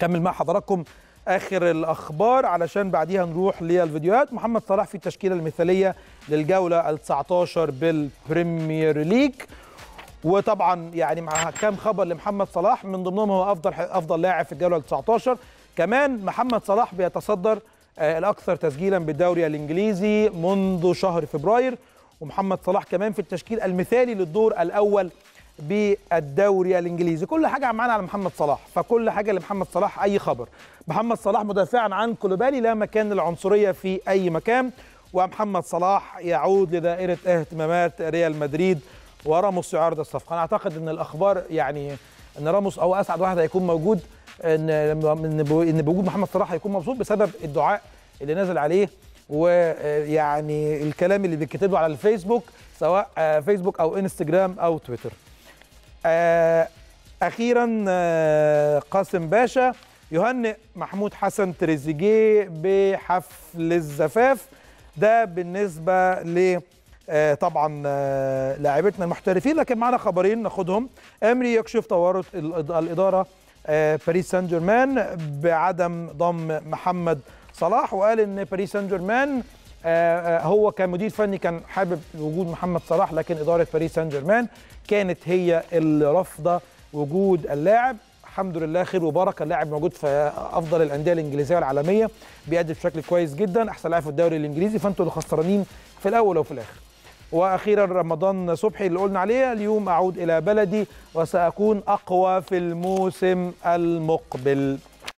كمل مع حضراتكم اخر الاخبار علشان بعديها نروح للفيديوهات محمد صلاح في التشكيله المثاليه للجوله ال 19 بالبريمير ليج وطبعا يعني مع كام خبر لمحمد صلاح من ضمنهم هو افضل افضل لاعب في الجوله ال 19 كمان محمد صلاح بيتصدر آه، الاكثر تسجيلا بالدوري الانجليزي منذ شهر فبراير ومحمد صلاح كمان في التشكيل المثالي للدور الاول بالدوري الانجليزي كل حاجه معانا على محمد صلاح فكل حاجه لمحمد صلاح اي خبر محمد صلاح مدافعا عن كلوبالي لا مكان للعنصريه في اي مكان ومحمد صلاح يعود لدائره اهتمامات ريال مدريد وراموس يعارض الصفقه انا اعتقد ان الاخبار يعني ان راموس او اسعد واحد هيكون موجود ان ان بوجود محمد صلاح هيكون مبسوط بسبب الدعاء اللي نازل عليه ويعني الكلام اللي بيتكتب على الفيسبوك سواء فيسبوك او انستجرام او تويتر آه، اخيرا آه، قاسم باشا يهنئ محمود حسن تريزيجيه بحفل الزفاف ده بالنسبه ل آه، طبعا لاعبتنا المحترفين لكن معنا خبرين ناخدهم امري يكشف تورط الاداره باريس سان جيرمان بعدم ضم محمد صلاح وقال ان باريس سان جيرمان آه، آه، هو كمدير فني كان حابب وجود محمد صلاح لكن اداره باريس سان جيرمان كانت هي اللي رافضه وجود اللاعب الحمد لله خير وبركه اللاعب موجود في افضل الانديه الانجليزيه العالميه بيأدي بشكل كويس جدا احسن لاعب في الدوري الانجليزي فانتوا اللي خسرانين في الاول وفي الاخر واخيرا رمضان صبحي اللي قلنا عليه اليوم اعود الى بلدي وساكون اقوى في الموسم المقبل